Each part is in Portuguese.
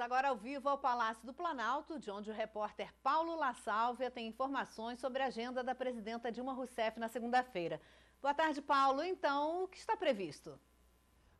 Vamos agora ao vivo ao Palácio do Planalto, de onde o repórter Paulo La Sálvia tem informações sobre a agenda da presidenta Dilma Rousseff na segunda-feira. Boa tarde, Paulo. Então, o que está previsto?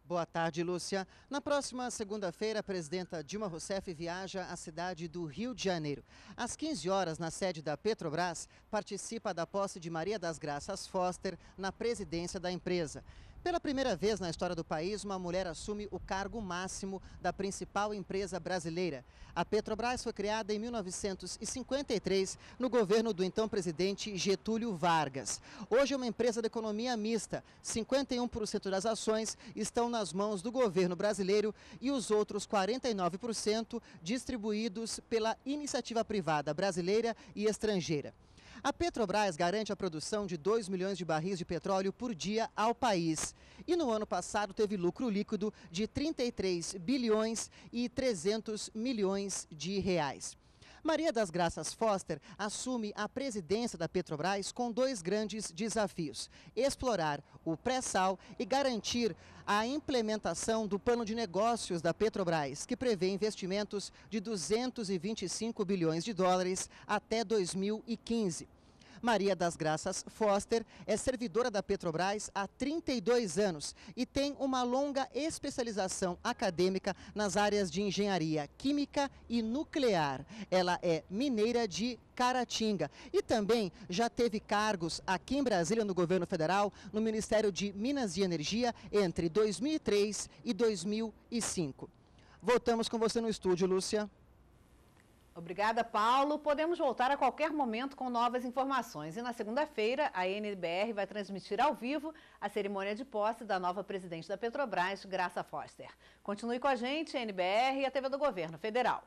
Boa tarde, Lúcia. Na próxima segunda-feira, a presidenta Dilma Rousseff viaja à cidade do Rio de Janeiro. Às 15 horas, na sede da Petrobras, participa da posse de Maria das Graças Foster na presidência da empresa. Pela primeira vez na história do país, uma mulher assume o cargo máximo da principal empresa brasileira. A Petrobras foi criada em 1953 no governo do então presidente Getúlio Vargas. Hoje é uma empresa de economia mista. 51% das ações estão nas mãos do governo brasileiro e os outros 49% distribuídos pela iniciativa privada brasileira e estrangeira. A Petrobras garante a produção de 2 milhões de barris de petróleo por dia ao país. E no ano passado teve lucro líquido de 33 bilhões e 300 milhões de reais. Maria das Graças Foster assume a presidência da Petrobras com dois grandes desafios: explorar o pré-sal e garantir a implementação do plano de negócios da Petrobras, que prevê investimentos de 225 bilhões de dólares até 2015. Maria das Graças Foster é servidora da Petrobras há 32 anos e tem uma longa especialização acadêmica nas áreas de engenharia química e nuclear. Ela é mineira de Caratinga. E também já teve cargos aqui em Brasília, no governo federal, no Ministério de Minas e Energia, entre 2003 e 2005. Voltamos com você no estúdio, Lúcia. Obrigada, Paulo. Podemos voltar a qualquer momento com novas informações. E na segunda-feira, a NBR vai transmitir ao vivo a cerimônia de posse da nova presidente da Petrobras, Graça Foster. Continue com a gente, NBR e a TV do Governo Federal.